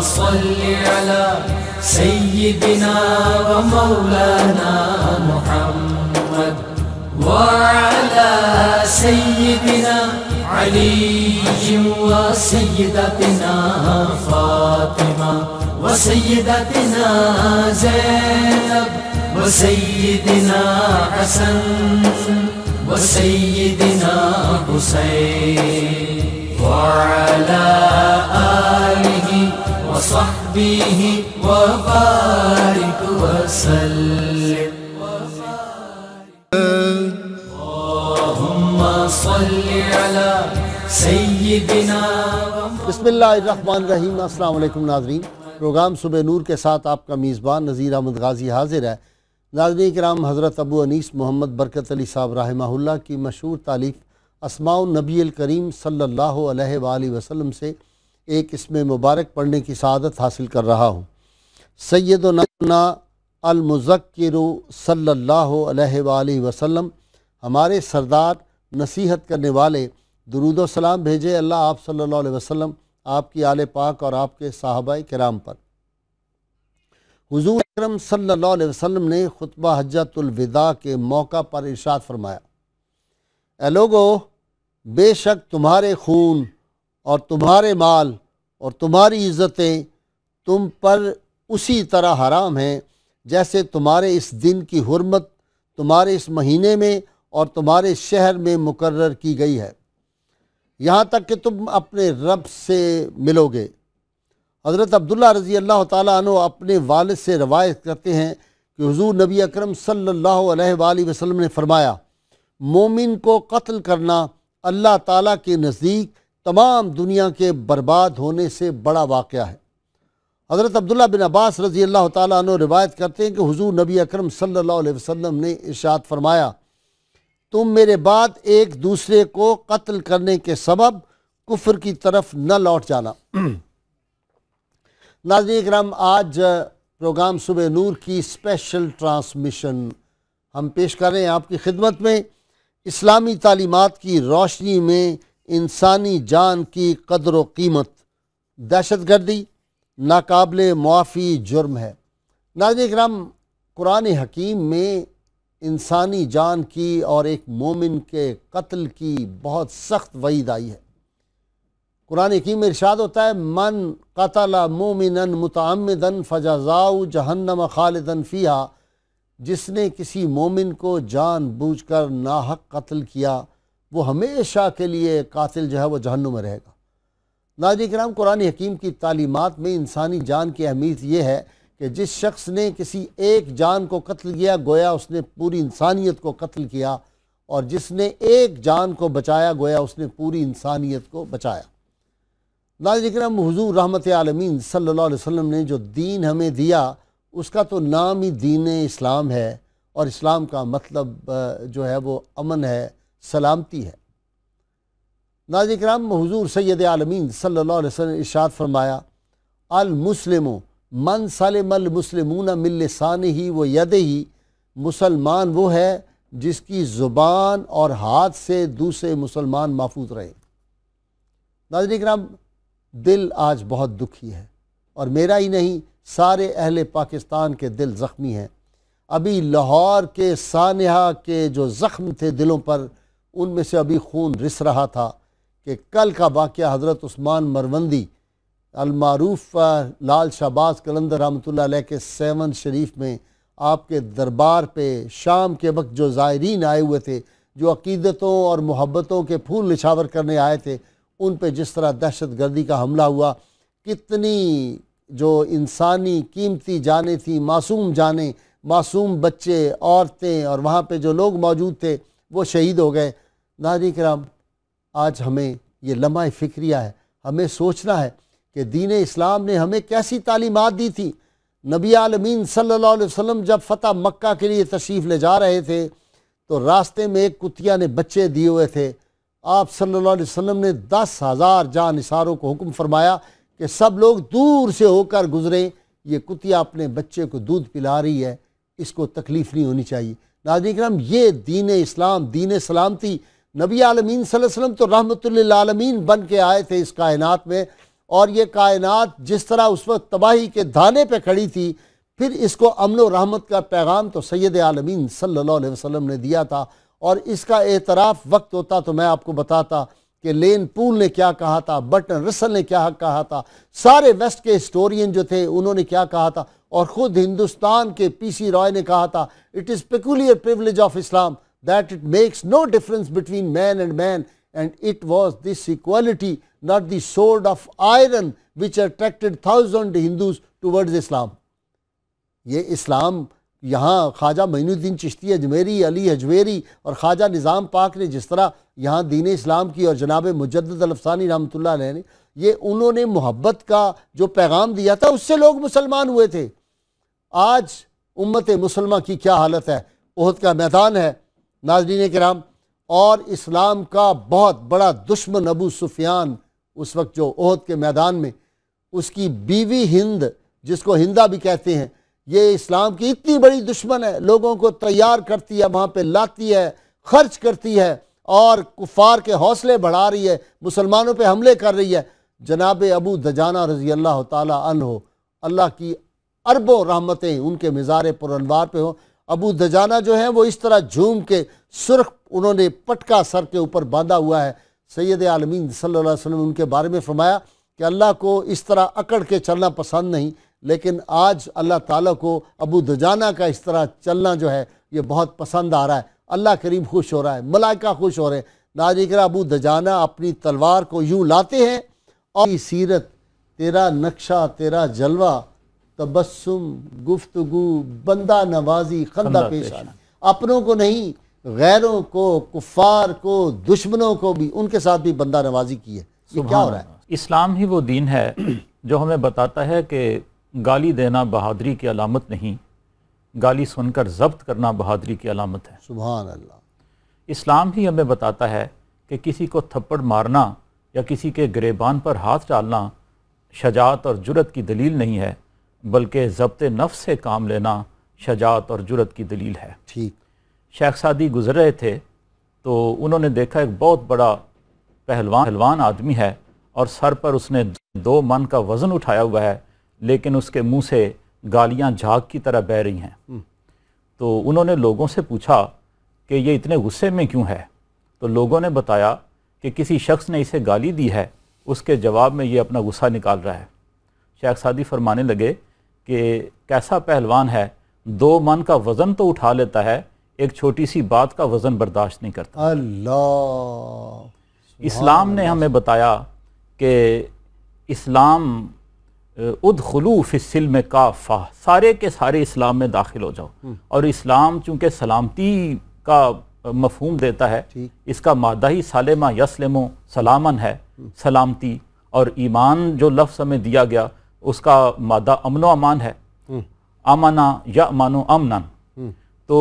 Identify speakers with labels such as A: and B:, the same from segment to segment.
A: صل على سيدنا ومولانا محمد
B: وعلى
A: سيدنا علي وسيدتنا
C: فاطمة
A: وسيدتنا زينب وسيدنا حسن وسيدنا حسين وعلى آله وصحبه وبارک وسلم بسم اللہ الرحمن الرحیم السلام علیکم ناظرین پروگرام صبح نور کے ساتھ آپ کا میزبان نظیر احمد غازی حاضر ہے ناظرین کرام حضرت ابو انیس محمد برکت علی صاحب رحمہ اللہ کی مشہور تعلیف اسماؤ نبی الکریم صلی اللہ علیہ وآلہ وسلم سے ایک اس میں مبارک پڑھنے کی سعادت حاصل کر رہا ہوں سید و صلی اللہ علیہ وآلہ وسلم ہمارے سردار نصیحت کرنے والے درود و سلام بھیجے اللہ آپ صلی اللہ علیہ وسلم آپ کی آل پاک اور آپ کے صحابہ کرام پر حضور اکرم صلی اللہ علیہ وسلم نے خطبہ حجت الوداع کے موقع پر ارشاد فرمایا اے لوگو بے شک تمہارے خون اور تمہارے مال اور تمہاری عزتیں تم پر اسی طرح حرام ہیں جیسے تمہارے اس دن کی حرمت تمہارے اس مہینے میں اور تمہارے شہر میں مقرر کی گئی ہے یہاں تک کہ تم اپنے رب سے ملو گے حضرت عبداللہ رضی اللہ تعالیٰ عنہ اپنے والد سے روایت کرتے ہیں کہ حضور نبی اکرم صلی اللہ علیہ وآلہ وسلم نے فرمایا مومن کو قتل کرنا اللہ تعالیٰ کے نزدیک تمام دنیا کے برباد ہونے سے بڑا واقعہ ہے حضرت عبداللہ بن عباس رضی اللہ تعالیٰ عنہ روایت کرتے ہیں کہ حضور نبی اکرم صلی اللہ علیہ وسلم نے ارشاد فرمایا تم میرے بعد ایک دوسرے کو قتل کرنے کے سبب کفر کی طرف نہ لوٹ جانا ناظرین اکرام آج پروگرام صبح نور کی اسپیشل ٹرانسمیشن ہم پیش کر رہے ہیں آپ کی خدمت میں اسلامی تعلیمات کی روشنی میں انسانی جان کی قدر و قیمت دہشت گردی ناقابل معافی جرم ہے ناظرین اکرام قرآن حکیم میں انسانی جان کی اور ایک مومن کے قتل کی بہت سخت وعید آئی ہے قرآن حکیم میں ارشاد ہوتا ہے من قتل مومنا متعمدا فجزاؤ جہنم خالدا فیہا جس نے کسی مومن کو جان بوجھ کر ناحق قتل کیا وہ ہمیشہ کے لیے قاتل جو ہے وہ جہنم میں رہے گا ناظرین کرام قرآن حکیم کی تعلیمات میں انسانی جان کی اہمیت یہ ہے کہ جس شخص نے کسی ایک جان کو قتل کیا گویا اس نے پوری انسانیت کو قتل کیا اور جس نے ایک جان کو بچایا گویا اس نے پوری انسانیت کو بچایا ناظرین کرام حضور رحمت عالمین صلی اللہ علیہ وسلم نے جو دین ہمیں دیا اس کا تو نام ہی دین اسلام ہے اور اسلام کا مطلب جو ہے وہ امن ہے سلامتی ہے ناظر اکرام حضور سید عالمین صلی اللہ علیہ وسلم ارشاد فرمایا المسلم من سلم المسلمون من لسانہی و ید ہی مسلمان وہ ہے جس کی زبان اور ہاتھ سے دوسرے مسلمان محفوظ رہے ناظرین اکرام دل آج بہت دکھی ہے اور میرا ہی نہیں سارے اہل پاکستان کے دل زخمی ہیں ابھی لاہور کے سانحہ کے جو زخم تھے دلوں پر ان میں سے ابھی خون رس رہا تھا کہ کل کا واقعہ حضرت عثمان مروندی المعروف لال شہباز قلندر رحمۃ اللہ علیہ کے سیون شریف میں آپ کے دربار پہ شام کے وقت جو زائرین آئے ہوئے تھے جو عقیدتوں اور محبتوں کے پھول نشاور کرنے آئے تھے ان پہ جس طرح دہشت گردی کا حملہ ہوا کتنی جو انسانی قیمتی جانیں تھیں معصوم جانیں معصوم بچے عورتیں اور وہاں پہ جو لوگ موجود تھے وہ شہید ہو گئے ناظرین کرام آج ہمیں یہ لمحہ فکریہ ہے ہمیں سوچنا ہے کہ دین اسلام نے ہمیں کیسی تعلیمات دی تھی نبی عالمین صلی اللہ علیہ وسلم جب فتح مکہ کے لیے تشریف لے جا رہے تھے تو راستے میں ایک کتیا نے بچے دیے ہوئے تھے آپ صلی اللہ علیہ وسلم نے دس ہزار جان اثاروں کو حکم فرمایا کہ سب لوگ دور سے ہو کر گزریں یہ کتیا اپنے بچے کو دودھ پلا رہی ہے اس کو تکلیف نہیں ہونی چاہیے ناظرین اکرام یہ دین اسلام دین سلامتی نبی عالمین صلی اللہ علیہ وسلم تو رحمت اللہ عالمین بن کے آئے تھے اس کائنات میں اور یہ کائنات جس طرح اس وقت تباہی کے دھانے پہ کھڑی تھی پھر اس کو امن و رحمت کا پیغام تو سید عالمین صلی اللہ علیہ وسلم نے دیا تھا اور اس کا اعتراف وقت ہوتا تو میں آپ کو بتاتا کہ لین پول نے کیا کہا تھا بٹن رسل نے کیا کہا تھا سارے ویسٹ کے ہسٹورین جو تھے انہوں نے کیا کہا تھا اور خود ہندوستان کے پی سی رائے نے کہا تھا it is peculiar privilege of Islam that it makes no difference between man and man and it was this equality not the sword of iron which attracted thousand Hindus towards Islam یہ اسلام یہاں خواجہ مہین الدین چشتی اجمیری علی حجویری اور خواجہ نظام پاک نے جس طرح یہاں دین اسلام کی اور جناب مجدد الفسانی رحمت اللہ علیہ نے یہ انہوں نے محبت کا جو پیغام دیا تھا اس سے لوگ مسلمان ہوئے تھے آج امت مسلمہ کی کیا حالت ہے عہد کا میدان ہے ناظرین کرام اور اسلام کا بہت بڑا دشمن ابو سفیان اس وقت جو عہد کے میدان میں اس کی بیوی ہند جس کو ہندہ بھی کہتے ہیں یہ اسلام کی اتنی بڑی دشمن ہے لوگوں کو تیار کرتی ہے وہاں پہ لاتی ہے خرچ کرتی ہے اور کفار کے حوصلے بڑھا رہی ہے مسلمانوں پہ حملے کر رہی ہے جناب ابو دجانہ رضی اللہ تعالیٰ عنہ اللہ کی عرب و رحمتیں ان کے مزار پر انوار پہ ہوں ابو دجانہ جو ہیں وہ اس طرح جھوم کے سرخ انہوں نے پٹکا سر کے اوپر باندھا ہوا ہے سید عالمین صلی اللہ علیہ وسلم ان کے بارے میں فرمایا کہ اللہ کو اس طرح اکڑ کے چلنا پسند نہیں لیکن آج اللہ تعالیٰ کو ابو دجانہ کا اس طرح چلنا جو ہے یہ بہت پسند آ رہا ہے اللہ کریم خوش ہو رہا ہے ملائکہ خوش ہو رہے ہیں ناجی کرا ابو دجانہ اپنی تلوار کو یوں لاتے ہیں اور سیرت تیرا نقشہ تیرا جلوہ تبسم گفتگو بندہ نوازی خندہ پیش آنا اپنوں کو نہیں غیروں کو کفار کو دشمنوں کو بھی ان کے ساتھ بھی بندہ نوازی کی ہے یہ کیا ہو رہا
D: ہے اسلام ہی وہ دین ہے جو ہمیں بتاتا ہے کہ گالی دینا بہادری کی علامت نہیں گالی سن کر ضبط کرنا بہادری کی علامت ہے سبحان اللہ اسلام ہی ہمیں بتاتا ہے کہ کسی کو تھپڑ مارنا یا کسی کے گریبان پر ہاتھ ڈالنا شجاعت اور جرت کی دلیل نہیں ہے بلکہ ضبط نفس سے کام لینا شجاعت اور جرت کی دلیل ہے شیخ سادی گزر رہے تھے تو انہوں نے دیکھا ایک بہت بڑا پہلوان پہلوان آدمی ہے اور سر پر اس نے دو من کا وزن اٹھایا ہوا ہے لیکن اس کے منہ سے گالیاں جھاگ کی طرح بہہ رہی ہیں تو انہوں نے لوگوں سے پوچھا کہ یہ اتنے غصے میں کیوں ہے تو لوگوں نے بتایا کہ کسی شخص نے اسے گالی دی ہے اس کے جواب میں یہ اپنا غصہ نکال رہا ہے شیخ سادی فرمانے لگے کہ کیسا پہلوان ہے دو من کا وزن تو اٹھا لیتا ہے ایک چھوٹی سی بات کا وزن برداشت نہیں کرتا
A: اللہ
D: اسلام نے ہمیں بتایا کہ اسلام ادخلو فی السلم کافہ سارے کے سارے اسلام میں داخل ہو جاؤ اور اسلام چونکہ سلامتی کا مفہوم دیتا ہے اس کا مادہ ہی سالمہ یسلم و سلامن ہے سلامتی اور ایمان جو لفظ ہمیں دیا گیا اس کا مادہ امن و امان ہے امانا یا امان و امنن تو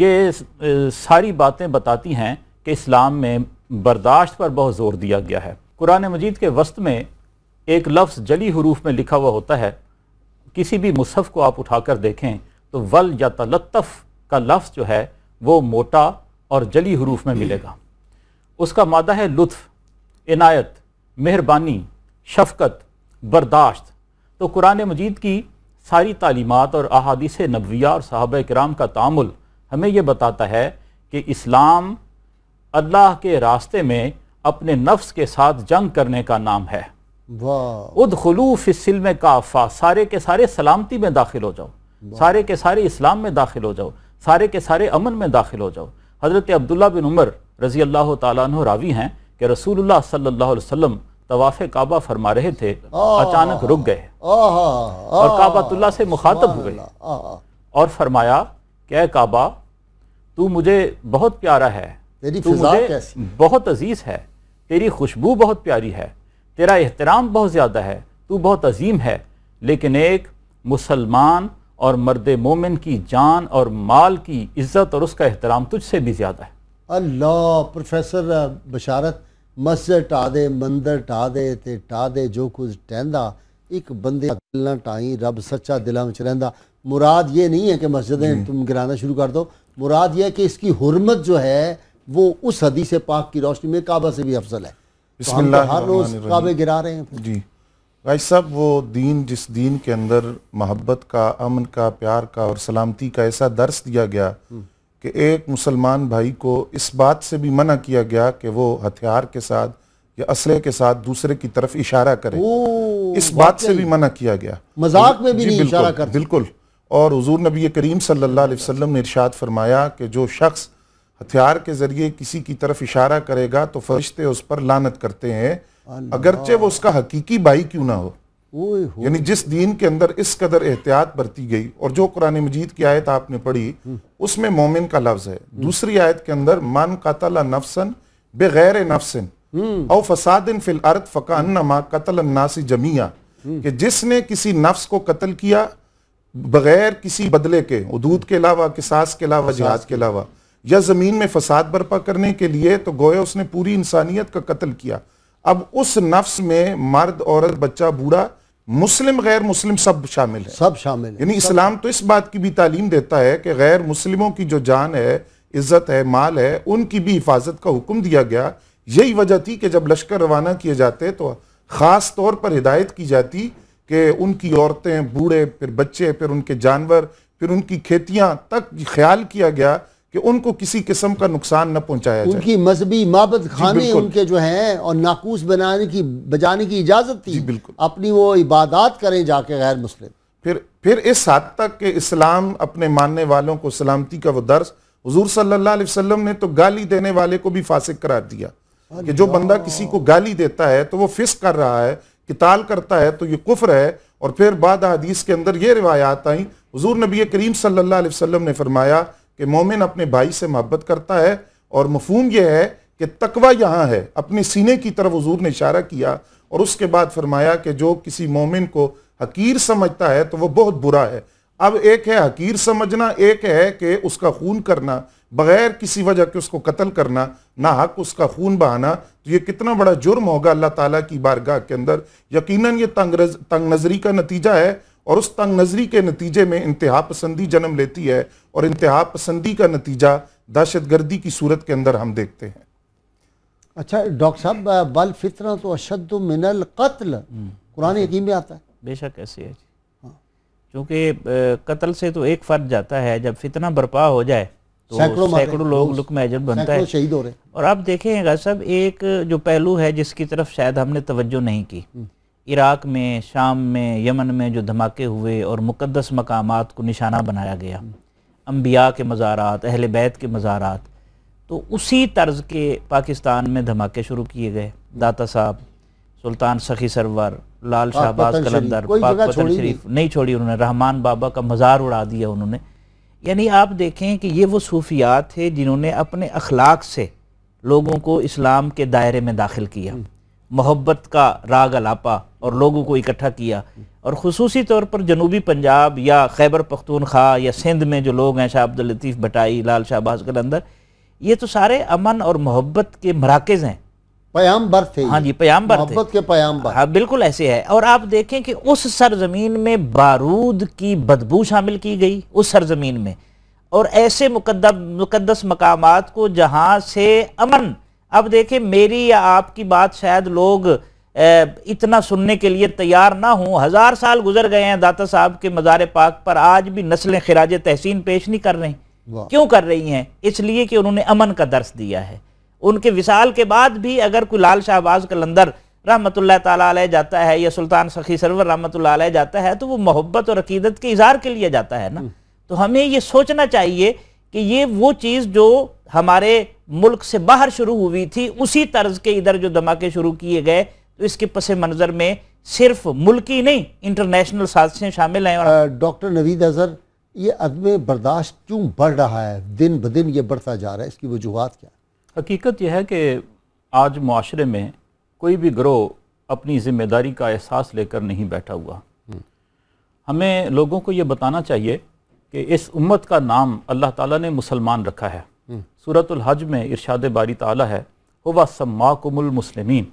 D: یہ ساری باتیں بتاتی ہیں کہ اسلام میں برداشت پر بہت زور دیا گیا ہے قرآن مجید کے وسط میں ایک لفظ جلی حروف میں لکھا ہوا ہوتا ہے کسی بھی مصحف کو آپ اٹھا کر دیکھیں تو ول یا تلطف کا لفظ جو ہے وہ موٹا اور جلی حروف میں ملے گا اس کا مادہ ہے لطف عنایت مہربانی شفقت برداشت تو قرآن مجید کی ساری تعلیمات اور احادیث نبویہ اور صحابہ کرام کا تعامل ہمیں یہ بتاتا ہے کہ اسلام اللہ کے راستے میں اپنے نفس کے ساتھ جنگ کرنے کا نام ہے
C: فی
D: السلم کافا سارے کے سارے سلامتی میں داخل ہو جاؤ سارے کے سارے اسلام میں داخل ہو جاؤ سارے کے سارے امن میں داخل ہو جاؤ حضرت عبداللہ بن عمر رضی اللہ تعالیٰ عنہ راوی ہیں کہ رسول اللہ صلی اللہ علیہ وسلم تواف کعبہ فرما رہے تھے اچانک رک گئے
A: اور کعبہ
D: سے مخاطب ہو اور فرمایا کہ اے کعبہ تو مجھے بہت پیارا ہے تو مجھے بہت عزیز ہے تیری خوشبو بہت پیاری ہے تیرا احترام بہت زیادہ ہے تو بہت عظیم ہے لیکن ایک مسلمان اور مرد مومن کی جان اور مال کی عزت اور اس کا احترام تجھ سے بھی زیادہ ہے
A: اللہ پروفیسر بشارت مسجد ٹا دے مندر ٹا دے تے ٹا دے جو کچھ ٹہندا ایک بندے ٹائیں رب سچا دلاں میں رہندا مراد یہ نہیں ہے کہ مسجدیں تم گرانا شروع کر دو مراد یہ ہے کہ اس کی حرمت جو ہے وہ اس حدیث پاک کی روشنی میں کعبہ سے بھی افضل ہے ہر روز کعبے گرا
B: رہے ہیں جی بھائی صاحب وہ دین جس دین کے اندر محبت کا امن کا پیار کا اور سلامتی کا ایسا درس دیا گیا کہ ایک مسلمان بھائی کو اس بات سے بھی منع کیا گیا کہ وہ ہتھیار کے ساتھ یا اسلحے کے ساتھ دوسرے کی طرف اشارہ کرے اس بات سے بھی منع کیا گیا مذاق میں بھی جی، نہیں اشارہ بالکل اور حضور نبی کریم صلی اللہ علیہ وسلم نے ارشاد فرمایا کہ جو شخص ہتھیار کے ذریعے کسی کی طرف اشارہ کرے گا تو فرشتے اس پر لانت کرتے ہیں اگرچہ وہ اس کا حقیقی بھائی کیوں نہ ہو یعنی جس دین کے اندر اس قدر احتیاط برتی گئی اور جو قرآن مجید کی آیت آپ نے پڑھی اس میں مومن کا لفظ ہے دوسری آیت کے اندر من قتل بغیر او فساد فی الارض فکا قتل الناس جمیع کہ جس نے کسی نفس کو قتل کیا بغیر کسی بدلے کے عدود کے علاوہ قصاص کے علاوہ جہاز کے علاوہ یا زمین میں فساد برپا کرنے کے لیے تو گویا اس نے پوری انسانیت کا قتل کیا اب اس نفس میں مرد عورت بچہ بوڑھا مسلم غیر مسلم سب شامل ہیں سب شامل ہیں یعنی اسلام تو اس بات کی بھی تعلیم دیتا ہے کہ غیر مسلموں کی جو جان ہے عزت ہے مال ہے ان کی بھی حفاظت کا حکم دیا گیا یہی وجہ تھی کہ جب لشکر روانہ کیے جاتے تو خاص طور پر ہدایت کی جاتی کہ ان کی عورتیں بوڑھے پھر بچے پھر ان کے جانور پھر ان کی کھیتیاں تک خیال کیا گیا کہ ان کو کسی قسم کا نقصان نہ پہنچایا جائے ان کی مذہبی معبد
A: جی، خانے ان کے جو ہیں اور ناکوس بنانے کی بجانے کی اجازت تھی جی، اپنی وہ
B: عبادات کریں جا کے غیر مسلم پھر اس حد تک کہ اسلام اپنے ماننے والوں کو سلامتی کا وہ درس حضور صلی اللہ علیہ وسلم نے تو گالی دینے والے کو بھی فاسق قرار دیا کہ جو بندہ کسی کو گالی دیتا ہے تو وہ فسق کر رہا ہے کتال کرتا ہے تو یہ کفر ہے اور پھر بعد حدیث کے اندر یہ روایات آئیں حضور نبی کریم صلی اللہ علیہ وسلم نے فرمایا کہ مومن اپنے بھائی سے محبت کرتا ہے اور مفہوم یہ ہے کہ تقوی یہاں ہے اپنے سینے کی طرف حضور نے اشارہ کیا اور اس کے بعد فرمایا کہ جو کسی مومن کو حقیر سمجھتا ہے تو وہ بہت برا ہے اب ایک ہے حقیر سمجھنا ایک ہے کہ اس کا خون کرنا بغیر کسی وجہ کے اس کو قتل کرنا نہ حق اس کا خون بہانا تو یہ کتنا بڑا جرم ہوگا اللہ تعالیٰ کی بارگاہ کے اندر یقیناً یہ تنگ نظری کا نتیجہ ہے اور اس تنگ نظری کے نتیجے میں انتہا پسندی جنم لیتی ہے اور انتہا پسندی کا نتیجہ داشتگردی کی صورت کے اندر ہم دیکھتے ہیں اچھا ڈاکٹ صاحب بل فطرہ تو اشد من القتل قرآن ہاں۔ حکیم میں
A: آتا ہے
C: بے شک ایسی ہے کیونکہ جی۔ ہاں۔ قتل سے تو ایک فرد جاتا ہے جب فتنہ برپا ہو جائے تو سیکڑوں لوگ لکم اجر بنتا ہے اور آپ دیکھیں گا سب ایک جو پہلو ہے جس کی طرف شاید ہم نے توجہ نہیں کی عراق میں شام میں یمن میں جو دھماکے ہوئے اور مقدس مقامات کو نشانہ بنایا گیا انبیاء کے مزارات اہل بیت کے مزارات تو اسی طرز کے پاکستان میں دھماکے شروع کیے گئے داتا صاحب سلطان سخی سرور لال شہباز کلندر شریف نہیں چھوڑی انہوں نے رحمان بابا کا مزار اڑا دیا انہوں نے یعنی آپ دیکھیں کہ یہ وہ صوفیات تھے جنہوں نے اپنے اخلاق سے لوگوں کو اسلام کے دائرے میں داخل کیا محبت کا راگ الاپا اور لوگوں کو اکٹھا کیا اور خصوصی طور پر جنوبی پنجاب یا خیبر پختونخوا یا سندھ میں جو لوگ ہیں شاہ عبداللطیف بٹائی لال شاہ باز بازگلندر یہ تو سارے امن اور محبت کے مراکز ہیں پیام بر تھے ہاں جی پیام بر محبت کے پیام بر ہاں بالکل ایسے ہے اور آپ دیکھیں کہ اس سرزمین میں بارود کی بدبو شامل کی گئی اس سرزمین میں اور ایسے مقدس مقامات کو جہاں سے امن اب دیکھیں میری یا آپ کی بات شاید لوگ اتنا سننے کے لیے تیار نہ ہوں ہزار سال گزر گئے ہیں داتا صاحب کے مزار پاک پر آج بھی نسلیں خراج تحسین پیش نہیں کر رہے کیوں کر رہی ہیں اس لیے کہ انہوں نے امن کا درس دیا ہے ان کے وصال کے بعد بھی اگر کوئی لال شاہ باز قلندر رحمت اللہ تعالیٰ علیہ جاتا ہے یا سلطان سخی سرور رحمت اللہ علیہ جاتا ہے تو وہ محبت اور عقیدت کے اظہار کے لیے جاتا ہے نا تو ہمیں یہ سوچنا چاہیے کہ یہ وہ چیز جو ہمارے ملک سے باہر شروع ہوئی تھی اسی طرز کے ادھر جو دھماکے شروع کیے گئے تو اس کے پس منظر میں صرف ملکی
A: نہیں انٹرنیشنل سازشیں شامل ہیں ڈاکٹر نوید اظہر یہ عدم برداشت کیوں بڑھ رہا ہے دن بدن یہ بڑھتا جا رہا ہے اس کی وجوہات کیا حقیقت یہ ہے کہ
D: آج معاشرے میں کوئی بھی گروہ اپنی ذمہ داری کا احساس لے کر نہیں بیٹھا ہوا ہمیں لوگوں کو یہ بتانا چاہیے کہ اس امت کا نام اللہ تعالیٰ نے مسلمان رکھا ہے صورت الحج میں ارشاد باری تعالیٰ ہے ہوا سماکم المسلمین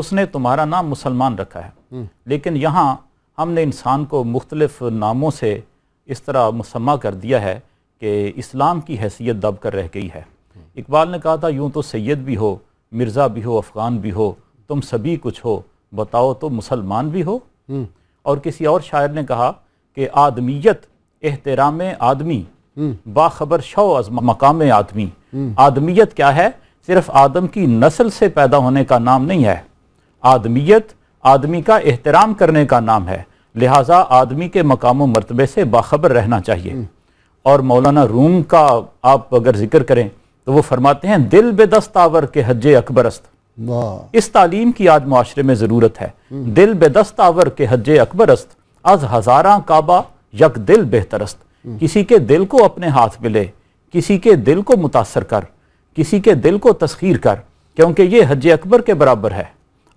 D: اس نے تمہارا نام مسلمان رکھا ہے لیکن یہاں ہم نے انسان کو مختلف ناموں سے اس طرح مسمع کر دیا ہے کہ اسلام کی حیثیت دب کر رہ گئی ہے اقبال نے کہا تھا یوں تو سید بھی ہو مرزا بھی ہو افغان بھی ہو تم سبھی کچھ ہو بتاؤ تو مسلمان بھی ہو اور کسی اور شاعر نے کہا کہ آدمیت احترام آدمی باخبر شو از مقام آدمی آدمیت کیا ہے صرف آدم کی نسل سے پیدا ہونے کا نام نہیں ہے آدمیت آدمی کا احترام کرنے کا نام ہے لہٰذا آدمی کے مقام و مرتبے سے باخبر رہنا چاہیے اور مولانا روم کا آپ اگر ذکر کریں تو وہ فرماتے ہیں دل بے دست آور کے حج اکبرست اس تعلیم کی آج معاشرے میں ضرورت ہے دل بے دست آور کے حج اکبرست از ہزاراں کعبہ یک دل بہترست کسی کے دل کو اپنے ہاتھ ملے کسی کے دل کو متاثر کر کسی کے دل کو تسخیر کر کیونکہ یہ حج اکبر کے برابر ہے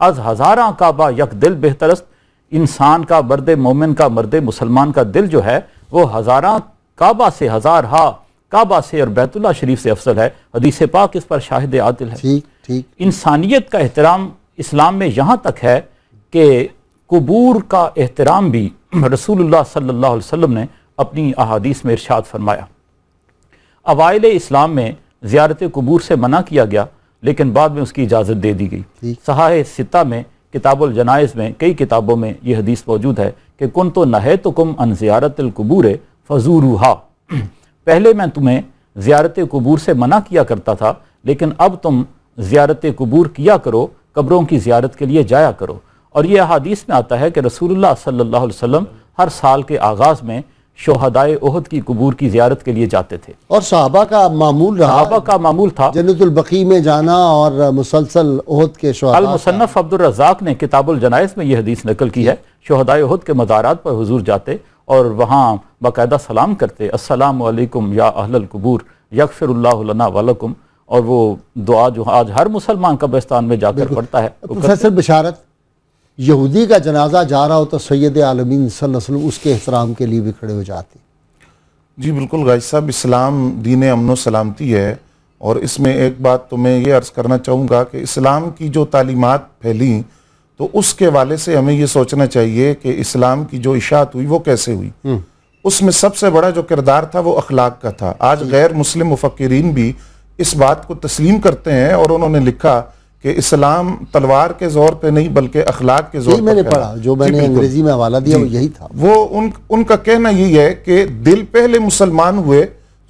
D: از ہزاراں کعبہ یک دل بہترست انسان کا مرد مومن کا مرد مسلمان کا دل جو ہے وہ ہزاراں کعبہ سے ہزار ہا کعبہ سے اور بیت اللہ شریف سے افضل ہے حدیث پاک اس پر شاہد عادل ہے انسانیت کا احترام اسلام میں یہاں تک ہے کہ قبور کا احترام بھی رسول اللہ صلی اللہ علیہ وسلم نے اپنی احادیث میں ارشاد فرمایا اوائل اسلام میں زیارت قبور سے منع کیا گیا لیکن بعد میں اس کی اجازت دے دی گئی جی۔ صحاح ستہ میں کتاب الجنائز میں کئی کتابوں میں یہ حدیث موجود ہے کہ کن تو نہ تو کم ان زیارت القبور فضور پہلے میں تمہیں زیارت قبور سے منع کیا کرتا تھا لیکن اب تم زیارت قبور کیا کرو قبروں کی زیارت کے لیے جایا کرو اور یہ حدیث میں آتا ہے کہ رسول اللہ صلی اللہ علیہ وسلم ہر سال کے آغاز میں شہدائے احد کی قبور کی زیارت کے لیے جاتے تھے
A: اور صحابہ کا معمول رہا صحابہ کا معمول تھا جنت میں جانا اور مسلسل کے
D: المصنف عبد الرزاق نے کتاب الجنائز میں یہ حدیث نقل کی ہے جی۔ شہدائے احد کے مزارات پر حضور جاتے اور وہاں باقاعدہ سلام کرتے السلام علیکم یا اہل القبور یکفر اللہ لنا ولکم اور وہ دعا جو آج ہر مسلمان قبرستان میں جا کر پڑتا ہے پروفیسر
A: بشارت یہودی کا جنازہ جا رہا ہو تو
B: سید عالمین صلی اللہ علیہ وسلم اس کے احترام کے لیے بھی کھڑے ہو جاتے جی بالکل غائط صاحب اسلام دین امن و سلامتی ہے اور اس میں ایک بات تو میں یہ عرض کرنا چاہوں گا کہ اسلام کی جو تعلیمات پھیلیں تو اس کے والے سے ہمیں یہ سوچنا چاہیے کہ اسلام کی جو اشاعت ہوئی وہ کیسے ہوئی اس میں سب سے بڑا جو کردار تھا وہ اخلاق کا تھا آج جی۔ غیر مسلم مفکرین بھی اس بات کو تسلیم کرتے ہیں اور انہوں نے لکھا کہ اسلام تلوار کے زور پہ نہیں بلکہ اخلاق کے زور پہ پڑھا جو میں جی، نے انگریزی میں حوالہ دیا وہ جی۔ یہی تھا وہ ان کا کہنا یہی ہے کہ دل پہلے مسلمان ہوئے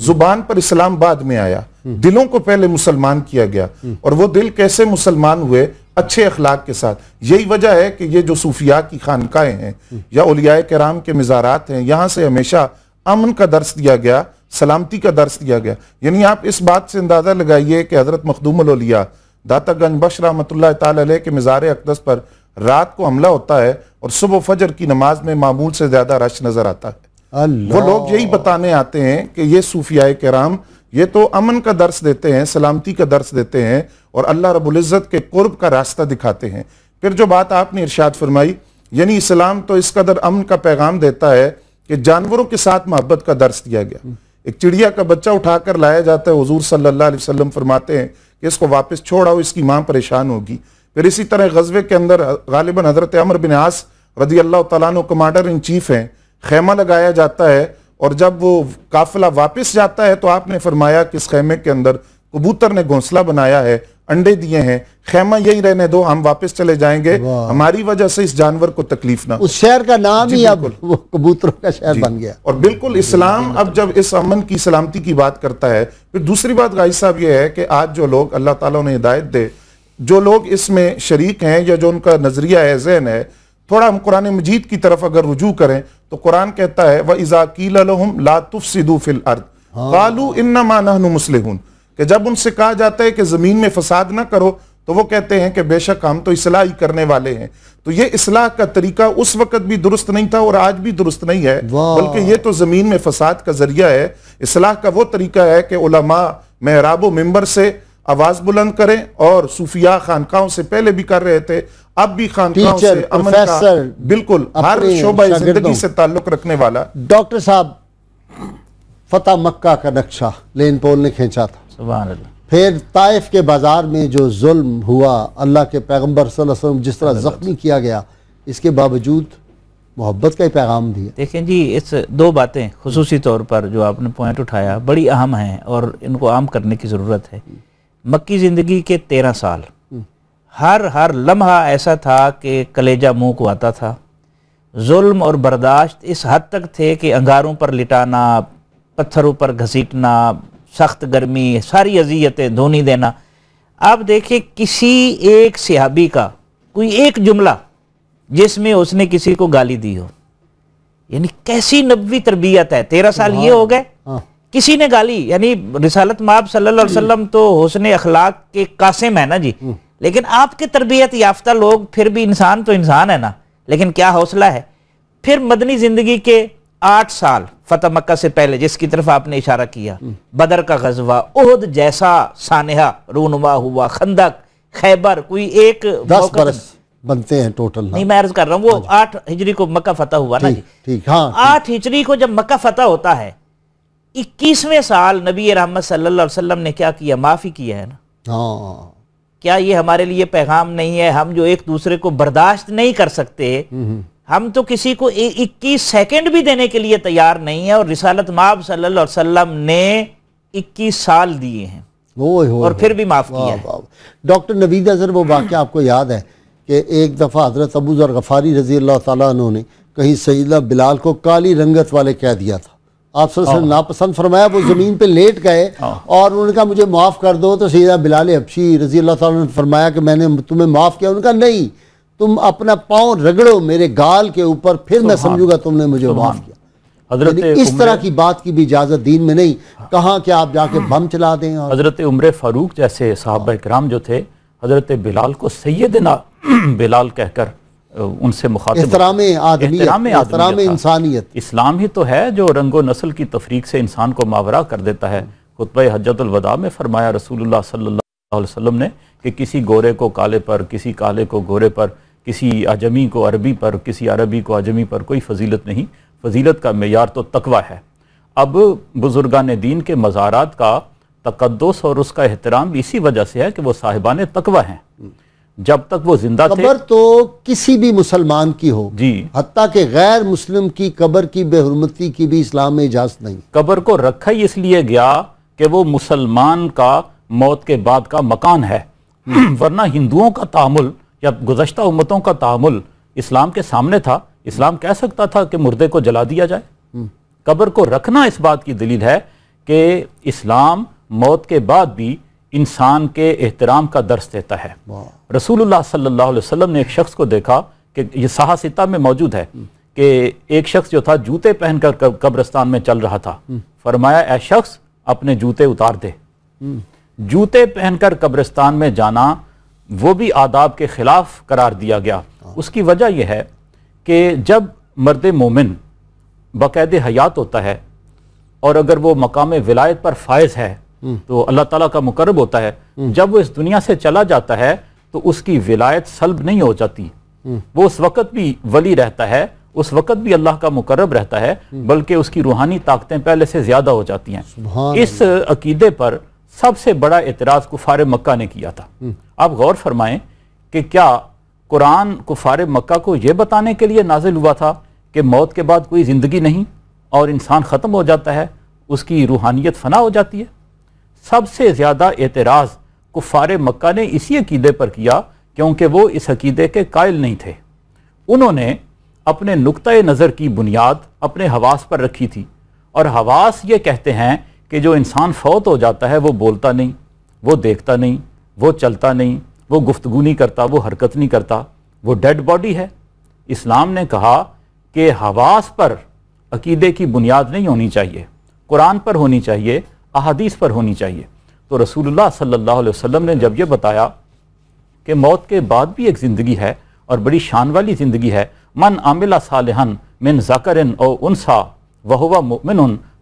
B: زبان پر اسلام بعد میں آیا دلوں کو پہلے مسلمان کیا گیا اور وہ دل کیسے مسلمان ہوئے اچھے اخلاق کے ساتھ یہی وجہ ہے کہ یہ جو صوفیاء کی خانقاہیں ہیں یا علیاء کرام کے مزارات ہیں یہاں سے ہمیشہ امن کا درس دیا گیا سلامتی کا درس دیا گیا یعنی آپ اس بات سے اندازہ لگائیے کہ حضرت مخدوم الولیا داتا گنج بخش رحمۃ اللہ تعالیٰ کے مزار اقدس پر رات کو حملہ ہوتا ہے اور صبح و فجر کی نماز میں معمول سے زیادہ رش نظر آتا ہے وہ لوگ یہی بتانے آتے ہیں کرام یہ تو امن کا درس دیتے ہیں سلامتی کا درس دیتے ہیں اور اللہ رب العزت کے قرب کا راستہ دکھاتے ہیں پھر جو بات آپ نے ارشاد فرمائی یعنی اسلام تو اس قدر امن کا پیغام دیتا ہے کہ جانوروں کے ساتھ محبت کا درس دیا گیا ایک چڑیا کا بچہ اٹھا کر لایا جاتا ہے حضور صلی اللہ علیہ وسلم فرماتے ہیں کہ اس کو واپس چھوڑاؤ اس کی ماں پریشان ہوگی پھر اسی طرح غزوے کے اندر غالباً حضرت عمر بن عاص رضی اللہ تعالیٰ عنہ کمانڈر ان چیف ہیں خیمہ لگایا جاتا ہے اور جب وہ قافلہ واپس جاتا ہے تو آپ نے فرمایا کہ اس خیمے کے اندر کبوتر نے گھونسلہ بنایا ہے انڈے دیے ہیں خیمہ یہی رہنے دو ہم واپس چلے جائیں گے ہماری وجہ سے اس جانور کو تکلیف نہ اس شہر شہر کا کا نام جی، ہی اب کبوتروں جی۔ بن گیا اور بالکل اسلام اب جب اس امن کی سلامتی کی بات کرتا ہے پھر دوسری بات غائی صاحب یہ ہے کہ آج جو لوگ اللہ تعالیٰ نے ہدایت دے جو لوگ اس میں شریک ہیں یا جو ان کا نظریہ ہے ذہن ہے تھوڑا ہم قرآن مجید کی طرف اگر رجوع کریں تو قرآن کہتا ہے وَإِذَا لَهُمْ لَا تُفْسِدُوا فِي الْأَرْضِ ہاں۔ قَالُوا إِنَّمَا نَحْنُ مُسْلِحُونَ کہ جب ان سے کہا جاتا ہے کہ زمین میں فساد نہ کرو تو وہ کہتے ہیں کہ بے شک ہم تو اصلاح ہی کرنے والے ہیں تو یہ اصلاح کا طریقہ اس وقت بھی درست نہیں تھا اور آج بھی درست نہیں ہے بلکہ یہ تو زمین میں فساد کا ذریعہ ہے اصلاح کا وہ طریقہ ہے کہ علماء محراب و ممبر سے آواز بلند کریں اور صوفیاء خانقاہوں سے پہلے بھی کر رہے تھے اب بھی سے امن کا بالکل ہر شعبہ زندگی سے تعلق رکھنے والا ڈاکٹر صاحب فتح مکہ
A: کا نقشہ لین پول نے کھینچا تھا سبحان اللہ پھر طائف کے بازار میں جو ظلم ہوا اللہ کے پیغمبر صلی اللہ علیہ وسلم جس طرح زخمی کیا گیا اس کے باوجود محبت کا ہی پیغام دیا
C: دیکھیں جی اس دو باتیں خصوصی طور پر جو آپ نے پوائنٹ اٹھایا بڑی اہم ہیں اور ان کو عام کرنے کی ضرورت ہے مکی زندگی کے تیرہ سال ہر ہر لمحہ ایسا تھا کہ کلیجہ منہ کو آتا تھا ظلم اور برداشت اس حد تک تھے کہ انگاروں پر لٹانا پتھروں پر گھسیٹنا سخت گرمی ساری اذیتیں دھونی دینا آپ دیکھیں کسی ایک صحابی کا کوئی ایک جملہ جس میں اس نے کسی کو گالی دی ہو یعنی کیسی نبوی تربیت ہے تیرہ سال یہ ہو گئے ہاں۔ کسی نے گالی یعنی رسالت ماب صلی اللہ علیہ وسلم تو حسن اخلاق کے قاسم ہے نا جی ہاں۔ لیکن آپ کے تربیت یافتہ لوگ پھر بھی انسان تو انسان ہے نا لیکن کیا حوصلہ ہے پھر مدنی زندگی کے آٹھ سال فتح مکہ سے پہلے جس کی طرف آپ نے اشارہ کیا بدر کا غزوہ عہد جیسا سانحہ رونما ہوا خندق خیبر کوئی ایک دس برس
A: بنتے ہیں ٹوٹل نہیں
C: میں کر رہا ہوں وہ ہاں جی۔ آٹھ ہجری کو مکہ فتح ہوا
A: جی۔ ہاں،
C: آٹھ ہجری کو جب مکہ فتح ہوتا ہے اکیسویں سال نبی رحمت صلی اللہ علیہ وسلم نے کیا کیا معافی کیا ہے نا ہاں کیا یہ ہمارے لیے پیغام نہیں ہے ہم جو ایک دوسرے کو برداشت نہیں کر سکتے ہم تو کسی کو اکیس سیکنڈ بھی دینے کے لیے تیار نہیں ہے اور رسالت ماب صلی اللہ علیہ وسلم نے
A: اکیس سال دیے ہیں اور پھر بھی معاف کیا ہے ڈاکٹر نبید اظہر وہ واقعہ آپ کو یاد ہے کہ ایک دفعہ حضرت ابو ذر غفاری رضی اللہ تعالیٰ عنہ نے کہیں سیدہ بلال کو کالی رنگت والے کہہ دیا تھا آپ صلی اللہ علیہ وسلم ناپسند فرمایا وہ زمین پہ لیٹ گئے اور انہوں نے کہا مجھے معاف کر دو تو سیدہ بلال حبشی رضی اللہ تعالیٰ نے فرمایا کہ میں نے تمہیں معاف کیا انہوں نے کہا نہیں تم اپنا پاؤں رگڑو میرے گال کے اوپر پھر میں سمجھوں گا تم نے مجھے معاف حضرت یعنی اس طرح کی بات کی بھی اجازت دین میں نہیں کہاں کہ آپ جا کے بم چلا دیں
D: حضرت عمر فاروق جیسے صحابہ اکرام جو تھے حضرت بلال کو سیدنا بلال کہہ کر ان سے مخاطب احترام
A: آدمیت احترام
D: انسانیت اسلام ہی تو ہے جو رنگ و نسل کی تفریق سے انسان کو ماورا کر دیتا ہے خطبہ حجت الوداع میں فرمایا رسول اللہ صلی اللہ علیہ وسلم نے کہ کسی گورے کو کالے پر کسی کالے کو گورے پر کسی اجمی کو عربی پر کسی عربی کو اعجمی پر کوئی فضیلت نہیں فضیلت کا معیار تو تقوی ہے اب بزرگان دین کے مزارات کا تقدس اور اس کا احترام اسی وجہ سے ہے کہ وہ صاحبان تقوی ہیں
A: جب تک وہ زندہ قبر تو کسی بھی مسلمان کی ہو جی حتیٰ کہ غیر مسلم کی قبر کی بے حرمتی کی بھی اسلام میں اجازت نہیں قبر کو رکھا ہی اس
D: لیے گیا کہ وہ مسلمان کا موت کے بعد کا مکان ہے ورنہ ہندوؤں کا تعامل یا گزشتہ امتوں کا تعامل اسلام کے سامنے تھا اسلام کہہ سکتا تھا کہ مردے کو جلا دیا جائے قبر کو رکھنا اس بات کی دلیل ہے کہ اسلام موت کے بعد بھی انسان کے احترام کا درس دیتا ہے رسول اللہ صلی اللہ علیہ وسلم نے ایک شخص کو دیکھا کہ یہ سا ستہ میں موجود ہے کہ ایک شخص جو تھا جوتے پہن کر قبرستان میں چل رہا تھا فرمایا اے شخص اپنے جوتے اتار دے جوتے پہن کر قبرستان میں جانا وہ بھی آداب کے خلاف قرار دیا گیا ہاں۔ اس کی وجہ یہ ہے کہ جب مرد مومن باقاعد حیات ہوتا ہے اور اگر وہ مقام ولایت پر فائز ہے تو اللہ تعالیٰ کا مقرب ہوتا ہے جب وہ اس دنیا سے چلا جاتا ہے تو اس کی ولایت سلب نہیں ہو جاتی وہ اس وقت بھی ولی رہتا ہے اس وقت بھی اللہ کا مقرب رہتا ہے بلکہ اس کی روحانی طاقتیں پہلے سے زیادہ ہو جاتی ہیں اس عقیدے پر سب سے بڑا اعتراض کفار مکہ نے کیا تھا آپ غور فرمائیں کہ کیا قرآن کفار مکہ کو یہ بتانے کے لیے نازل ہوا تھا کہ موت کے بعد کوئی زندگی نہیں اور انسان ختم ہو جاتا ہے اس کی روحانیت فنا ہو جاتی ہے سب سے زیادہ اعتراض کفار مکہ نے اسی عقیدے پر کیا کیونکہ وہ اس عقیدے کے قائل نہیں تھے انہوں نے اپنے نقطہ نظر کی بنیاد اپنے حواس پر رکھی تھی اور حواس یہ کہتے ہیں کہ جو انسان فوت ہو جاتا ہے وہ بولتا نہیں وہ دیکھتا نہیں وہ چلتا نہیں وہ گفتگو نہیں کرتا وہ حرکت نہیں کرتا وہ ڈیڈ باڈی ہے اسلام نے کہا کہ حواس پر عقیدے کی بنیاد نہیں ہونی چاہیے قرآن پر ہونی چاہیے احادیث پر ہونی چاہیے تو رسول اللہ صلی اللہ علیہ وسلم نے جب یہ بتایا کہ موت کے بعد بھی ایک زندگی ہے اور بڑی شان والی زندگی ہے من عاملہ صالحن من ذکرن او انسا وہوا مؤمن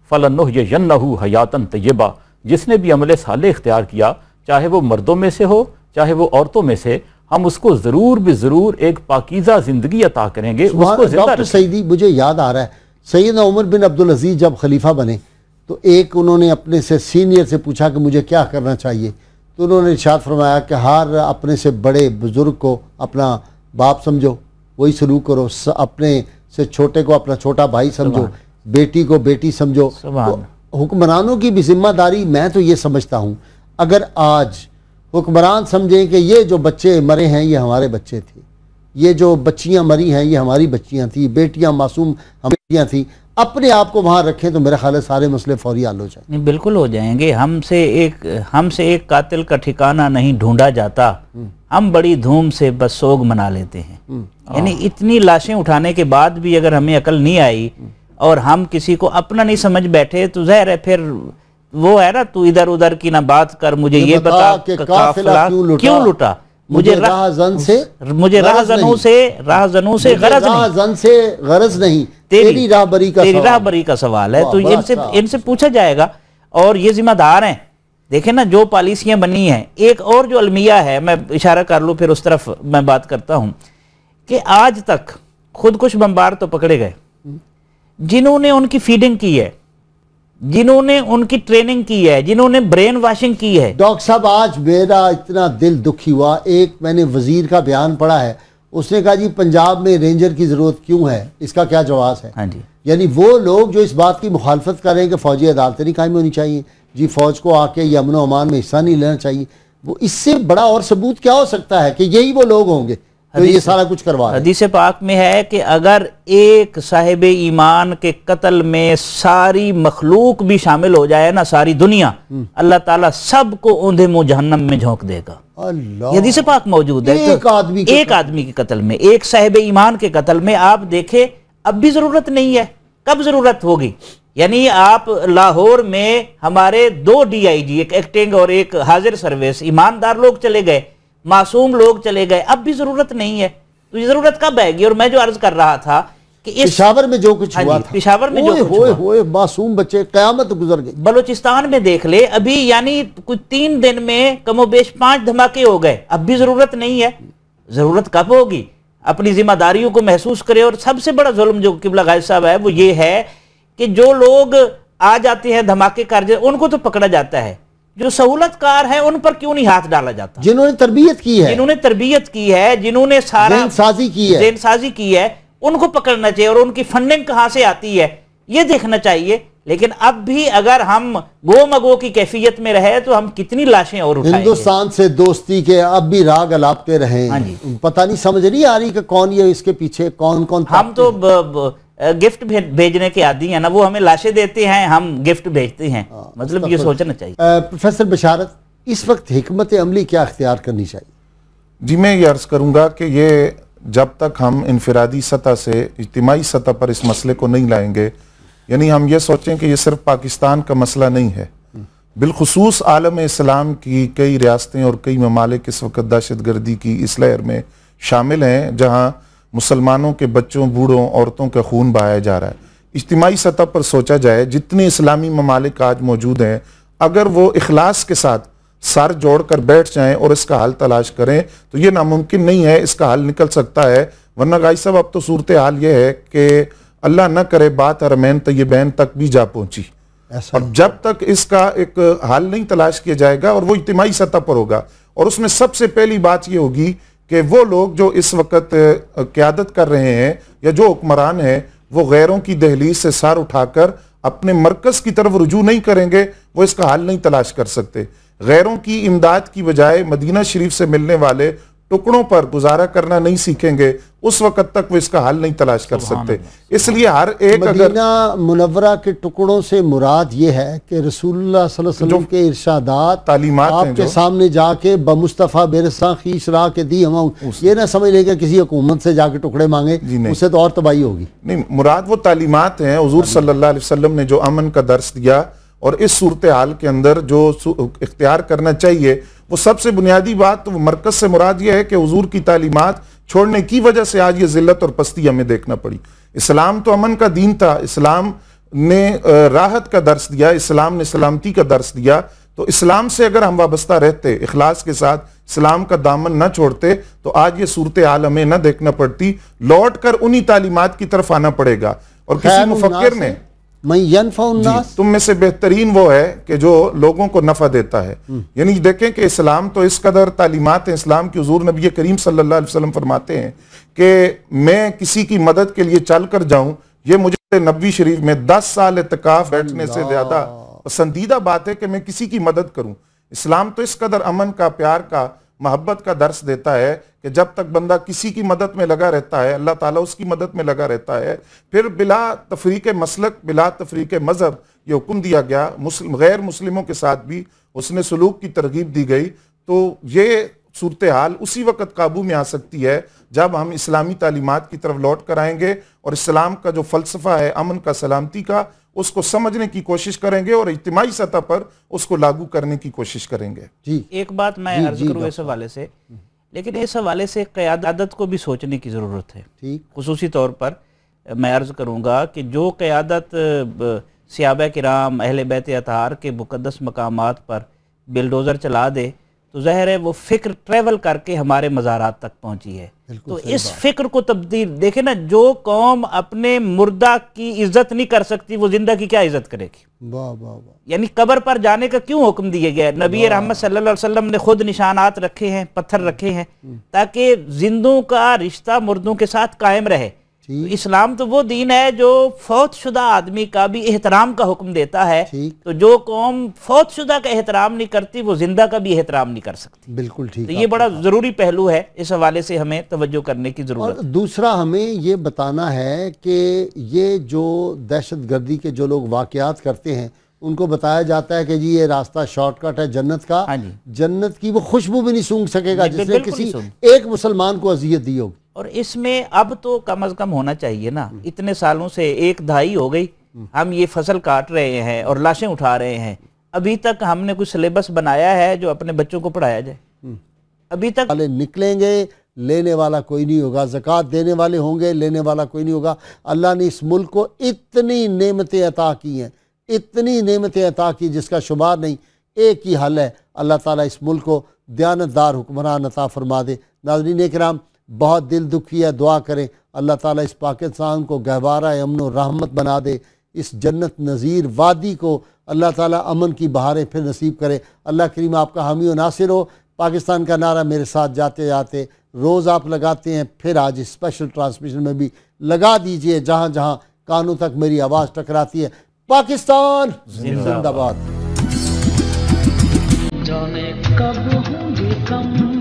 D: فلاََََََََََََََََََََ حَيَاتًا تَيِّبًا جس نے بھی عمل صالح اختیار کیا چاہے وہ مردوں میں سے ہو چاہے وہ عورتوں
A: میں سے ہم اس کو ضرور بھی ضرور ایک پاکیزہ زندگی عطا کریں گے ڈاکٹر سعیدی مجھے یاد آ رہا ہے سیدنا عمر بن عبدالعزیز جب خلیفہ بنے تو ایک انہوں نے اپنے سے سینئر سے پوچھا کہ مجھے کیا کرنا چاہیے تو انہوں نے ارشاد فرمایا کہ ہر اپنے سے بڑے بزرگ کو اپنا باپ سمجھو وہی سلوک کرو اپنے سے چھوٹے کو اپنا چھوٹا بھائی سمجھو بیٹی کو بیٹی سمجھو حکمرانوں کی بھی ذمہ داری میں تو یہ سمجھتا ہوں اگر آج حکمران سمجھیں کہ یہ جو بچے مرے ہیں یہ ہمارے بچے تھے یہ جو بچیاں مری ہیں یہ ہماری بچیاں تھی بیٹیاں معصوم ہماری تھی اپنے آپ کو وہاں رکھیں تو میرے خیال سارے مسئلے فوری ہو جائیں
C: بالکل ہو جائیں گے ہم سے ایک ہم سے ایک قاتل کا ٹھکانہ نہیں ڈھونڈا جاتا ہم بڑی دھوم سے بس سوگ منا لیتے ہیں یعنی ہاں۔ اتنی لاشیں اٹھانے کے بعد بھی اگر ہمیں عقل نہیں آئی اور ہم کسی کو اپنا نہیں سمجھ بیٹھے تو ظاہر ہے پھر وہ ہے نا تو ادھر ادھر کی نہ بات کر مجھے یہ بتا کہ قافلہ کیوں لٹا
A: مجھے راہ زن سے مجھے راہ زنوں سے راہ زنوں سے غرض نہیں راہ زن سے غرض نہیں تیری راہ بری کا سوال تیری راہ بری کا سوال ہے تو ان سے ان سے پوچھا جائے گا
C: اور یہ ذمہ دار ہیں دیکھیں نا جو پالیسیاں بنی ہیں ایک اور جو المیہ ہے میں اشارہ کر لوں پھر اس طرف میں بات کرتا ہوں کہ آج تک خود کچھ بمبار تو پکڑے گئے جنہوں نے ان کی فیڈنگ کی ہے جنہوں نے ان کی ٹریننگ کی ہے جنہوں نے برین واشنگ کی ہے
A: ڈاکٹر صاحب آج میرا اتنا دل دکھی ہوا ایک میں نے وزیر کا بیان پڑھا ہے اس نے کہا جی پنجاب میں رینجر کی ضرورت کیوں ہے اس کا کیا جواز ہے ہاں جی۔ یعنی وہ لوگ جو اس بات کی مخالفت کر رہے ہیں کہ فوجی عدالتیں نہیں قائم ہونی چاہیے جی فوج کو آ کے یہ امن و امان میں حصہ نہیں لینا چاہیے وہ اس سے بڑا اور ثبوت کیا ہو سکتا ہے کہ یہی وہ لوگ ہوں گے یہ سارا کچھ کروا حدیث پاک میں ہے کہ
C: اگر ایک صاحب ایمان کے قتل میں ساری مخلوق بھی شامل ہو جائے نا ساری دنیا اللہ تعالیٰ سب کو اندھے منہ جہنم میں جھونک دے گا حدیث پاک موجود ہے ایک آدمی کے قتل میں ایک صاحب ایمان کے قتل میں آپ دیکھیں اب بھی ضرورت نہیں ہے کب ضرورت ہوگی یعنی آپ لاہور میں ہمارے دو ڈی آئی جی ایک ایکٹنگ اور ایک حاضر سروس ایماندار لوگ چلے گئے معصوم لوگ چلے گئے اب بھی ضرورت نہیں ہے تو یہ ضرورت کب آئے گی اور میں جو عرض کر رہا تھا کہ
A: پشاور میں جو کچھ ہاں جی، ہوا تھا ہوئے معصوم بچے قیامت گزر گئے بلوچستان
C: میں دیکھ لے ابھی یعنی کچھ تین دن میں کم و بیش پانچ دھماکے ہو گئے اب بھی ضرورت نہیں ہے ضرورت کب ہوگی اپنی ذمہ داریوں کو محسوس کرے اور سب سے بڑا ظلم جو قبلہ گائے صاحب ہے وہ یہ ہے کہ جو لوگ آ جاتے ہیں دھماکے کر جاتے ان کو تو پکڑا جاتا ہے جو سہولت کار ہیں ان پر کیوں نہیں ہاتھ ڈالا جاتا جنہوں نے تربیت کی ہے جنہوں نے تربیت کی ہے جنہوں نے سارا ذہن سازی کی ہے ذہن سازی کی ہے ان کو پکڑنا چاہیے اور ان کی فنڈنگ کہاں سے آتی ہے یہ دیکھنا چاہیے لیکن اب بھی اگر ہم گو مگو کی کیفیت میں رہے تو ہم کتنی لاشیں اور اٹھائیں ہندوستان
A: سے دوستی کے اب بھی راگ الاپتے رہیں ہاں جی۔ پتہ نہیں سمجھ نہیں آ رہی کہ کون یہ اس کے پیچھے کون کون ہم
C: تو گفٹ بھیجنے کے عادی ہیں نا وہ ہمیں ہیں ہم گفٹ بھیجتے ہیں ہاں، مطلب یہ سوچنا چاہیے
B: پروفیسر بشارت اس وقت حکمت عملی کیا اختیار کرنی چاہیے جی میں یہ عرض کروں گا کہ یہ جب تک ہم انفرادی سطح سے اجتماعی سطح پر اس مسئلے کو نہیں لائیں گے یعنی ہم یہ سوچیں کہ یہ صرف پاکستان کا مسئلہ نہیں ہے بالخصوص عالم اسلام کی کئی ریاستیں اور کئی ممالک اس وقت دہشت گردی کی اس لہر میں شامل ہیں جہاں مسلمانوں کے بچوں بوڑھوں عورتوں کا خون بہایا جا رہا ہے اجتماعی سطح پر سوچا جائے جتنے اسلامی ممالک آج موجود ہیں اگر وہ اخلاص کے ساتھ سر جوڑ کر بیٹھ جائیں اور اس کا حل تلاش کریں تو یہ ناممکن نہیں ہے اس کا حل نکل سکتا ہے ورنہ گائی صاحب اب تو صورتحال یہ ہے کہ اللہ نہ کرے بات ارمین طیبین تک بھی جا پہنچی اور جب تک اس کا ایک حل نہیں تلاش کیا جائے گا اور وہ اجتماعی سطح پر ہوگا اور اس میں سب سے پہلی بات یہ ہوگی کہ وہ لوگ جو اس وقت قیادت کر رہے ہیں یا جو حکمران ہیں وہ غیروں کی دہلیز سے سار اٹھا کر اپنے مرکز کی طرف رجوع نہیں کریں گے وہ اس کا حل نہیں تلاش کر سکتے غیروں کی امداد کی بجائے مدینہ شریف سے ملنے والے ٹکڑوں پر گزارا کرنا نہیں سیکھیں گے اس وقت تک وہ اس کا حل نہیں تلاش کر سکتے اس لیے ہر ایک اگر مدینہ
A: منورہ کے ٹکڑوں سے مراد یہ ہے کہ رسول اللہ صلی اللہ علیہ وسلم کے ارشادات تعلیمات ہیں آپ کے سامنے جا کے بمصطفیٰ بیرستان خیش
B: راہ کے دی ہم یہ نہ سمجھ لے کہ کسی حکومت سے جا کے ٹکڑے مانگے جی اسے تو اور تباہی ہوگی نہیں مراد وہ تعلیمات ہیں حضور صلی اللہ علیہ وسلم نے جو امن کا درست دیا اور اس صورتحال کے اندر جو اختیار کرنا چاہیے وہ سب سے بنیادی بات وہ مرکز سے مراد یہ ہے کہ حضور کی تعلیمات چھوڑنے کی وجہ سے آج یہ ذلت اور پستی ہمیں دیکھنا پڑی اسلام تو امن کا دین تھا اسلام نے راحت کا درس دیا اسلام نے سلامتی کا درس دیا تو اسلام سے اگر ہم وابستہ رہتے اخلاص کے ساتھ اسلام کا دامن نہ چھوڑتے تو آج یہ صورت حال ہمیں نہ دیکھنا پڑتی لوٹ کر انہی تعلیمات کی طرف آنا پڑے گا اور کسی مفکر نے مَنْ يَنْفَعُ جی، تم میں سے بہترین وہ ہے کہ جو لوگوں کو نفع دیتا ہے یعنی دیکھیں کہ اسلام تو اس قدر تعلیمات ہیں اسلام کی حضور نبی کریم صلی اللہ علیہ وسلم فرماتے ہیں کہ میں کسی کی مدد کے لیے چل کر جاؤں یہ مجھے نبوی شریف میں دس سال اتقاف بیٹھنے سے زیادہ پسندیدہ بات ہے کہ میں کسی کی مدد کروں اسلام تو اس قدر امن کا پیار کا محبت کا درس دیتا ہے کہ جب تک بندہ کسی کی مدد میں لگا رہتا ہے اللہ تعالیٰ اس کی مدد میں لگا رہتا ہے پھر بلا تفریق مسلک بلا تفریق مذہب یہ حکم دیا گیا غیر مسلموں کے ساتھ بھی اس نے سلوک کی ترغیب دی گئی تو یہ صورتحال اسی وقت قابو میں آ سکتی ہے جب ہم اسلامی تعلیمات کی طرف لوٹ کر آئیں گے اور اسلام کا جو فلسفہ ہے امن کا سلامتی کا اس کو سمجھنے کی کوشش کریں گے اور اجتماعی سطح پر اس کو لاگو کرنے کی کوشش کریں گے جی
C: ایک بات میں جی، عرض جی، کروں اس حوالے سے لیکن اس حوالے سے قیادت کو بھی سوچنے کی ضرورت ہے خصوصی طور پر میں عرض کروں گا کہ جو قیادت سیابہ کرام اہل بیت اطہار کے مقدس مقامات پر بلڈوزر چلا دے تو ظہر ہے وہ فکر ٹریول کر کے ہمارے مزارات تک پہنچی ہے تو اس فکر کو تبدیل دیکھیں نا جو قوم اپنے مردہ کی عزت نہیں کر سکتی وہ زندہ کی کیا عزت کرے گی یعنی قبر پر جانے کا کیوں حکم دیا گیا ہے نبی رحمت صلی اللہ علیہ وسلم نے خود نشانات رکھے ہیں پتھر رکھے ہیں تاکہ زندوں کا رشتہ مردوں کے ساتھ قائم رہے اسلام تو وہ دین ہے جو فوت شدہ آدمی کا بھی احترام کا حکم دیتا ہے تو جو قوم فوت شدہ کا احترام نہیں کرتی وہ زندہ کا بھی احترام نہیں کر سکتی
A: بالکل ٹھیک یہ
C: بڑا ضروری پہلو ہے اس حوالے سے ہمیں توجہ کرنے کی ضرورت
A: دوسرا ہمیں یہ بتانا ہے کہ یہ جو دہشت گردی کے جو لوگ واقعات کرتے ہیں ان کو بتایا جاتا ہے کہ جی یہ راستہ شارٹ کٹ ہے جنت کا ہاں جی۔ جنت کی وہ خوشبو بھی نہیں سونگ سکے گا جی، جس نے کسی ایک مسلمان کو اذیت دی ہوگی اور اس میں اب تو کم از کم ہونا چاہیے نا اتنے
C: سالوں سے ایک دھائی ہو گئی ہم یہ فصل کاٹ رہے ہیں اور لاشیں اٹھا رہے ہیں
A: ابھی تک ہم نے کچھ سلیبس بنایا ہے جو اپنے بچوں کو پڑھایا جائے ابھی تک نکلیں گے لینے والا کوئی نہیں ہوگا زکوٰۃ دینے والے ہوں گے لینے والا کوئی نہیں ہوگا اللہ نے اس ملک کو اتنی نعمتیں عطا کی ہیں اتنی نعمتیں عطا کی جس کا شمار نہیں ایک ہی حل ہے اللہ تعالیٰ اس ملک کو دیانتدار حکمران عطا فرما دے ناظرین اکرام بہت دل دکھی ہے دعا کریں اللہ تعالیٰ اس پاکستان کو گہوارہ امن و رحمت بنا دے اس جنت نظیر وادی کو اللہ تعالیٰ امن کی بہاریں پھر نصیب کرے اللہ کریم آپ کا حامی ناصر ہو پاکستان کا نعرہ میرے ساتھ جاتے جاتے روز آپ لگاتے ہیں پھر آج اسپیشل ٹرانسمیشن میں بھی لگا دیجئے جہاں جہاں کانوں تک میری آواز ٹکراتی ہے پاکستان
B: گے کم